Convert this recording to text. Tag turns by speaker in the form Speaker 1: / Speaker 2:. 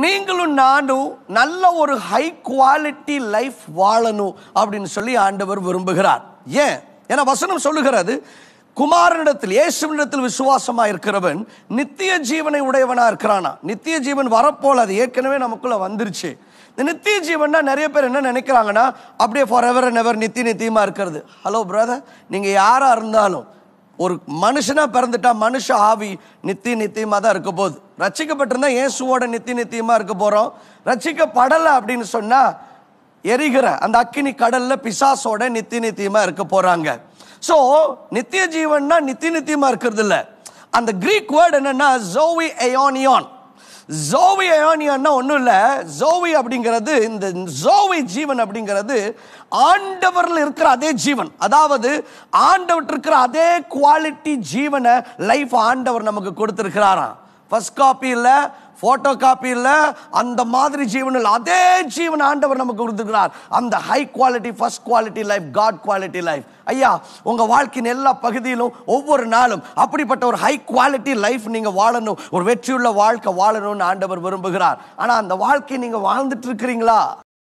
Speaker 1: நீங்களும் நானும் நல்ல ஒரு ஹை குவாலிட்டி லைஃப் வாழணும் அப்படின்னு சொல்லி ஆண்டவர் விரும்புகிறார் ஏன் ஏன்னா வசனம் சொல்லுகிறது குமாரனிடத்தில் இயேசுவினிடத்தில் விசுவாசமாக இருக்கிறவன் நித்திய ஜீவனை உடையவனாக இருக்கிறானா நித்திய ஜீவன் வரப்போல் அது ஏற்கனவே நமக்குள்ளே வந்துருச்சு இந்த நித்திய ஜீவன்னா நிறைய பேர் என்ன நினைக்கிறாங்கன்னா அப்படியே ஃபார் எவர் எவர் நித்தி நித்தியமாக இருக்கிறது ஹலோ பிரதர் நீங்கள் யாராக இருந்தாலும் ஒரு மனுஷனாக பிறந்துட்டா மனுஷ ஆவி நித்தி நித்தியமாக தான் இருக்க போகுது ரச்சிக்கப்பட்டிருந்தா இயேசுவோட நித்தி நித்தியமாக இருக்க போகிறோம் ரச்சிக்கப்படலை அப்படின்னு சொன்னால் எரிகிற அந்த அக்கினி கடலில் பிசாசோட நித்தி நித்தியமாக இருக்க போகிறாங்க ஸோ நித்திய ஜீவன்னா நித்தி நித்தியமாக இருக்கிறது இல்லை அந்த க்ரீக் வேர்டு என்னென்னா ஜோவி எயோனியான் ஜோவி அயோனியான்னா ஒன்றும் இல்லை ஜோவி அப்படிங்கிறது இந்த ஜோவி ஜீவன் அப்படிங்கிறது ஆண்டவரில் இருக்கிற அதே ஜீவன் அதாவது ஆண்டவர் இருக்கிற அதே குவாலிட்டி ஜீவனை லைஃப் ஆண்டவர் நமக்கு கொடுத்துருக்கிறாராம் ஃபஸ்ட் காப்பி இல்லை ஃபோட்டோ காப்பி இல்லை அந்த மாதிரி ஜீவன் இல்லை அதே ஜீவன் ஆண்டவர் நமக்கு கொடுத்துருக்கிறார் அந்த high quality first quality life God quality life ஐயா உங்கள் வாழ்க்கையின் எல்லா பகுதியிலும் ஒவ்வொரு நாளும் அப்படிப்பட்ட ஒரு ஹை குவாலிட்டி லைஃப் நீங்கள் வாழணும் ஒரு வெற்றியுள்ள வாழ்க்கை வாழணும்னு ஆண்டவர் விரும்புகிறார் ஆனால் அந்த வாழ்க்கையை நீங்கள் வாழ்ந்துட்டு இருக்கிறீங்களா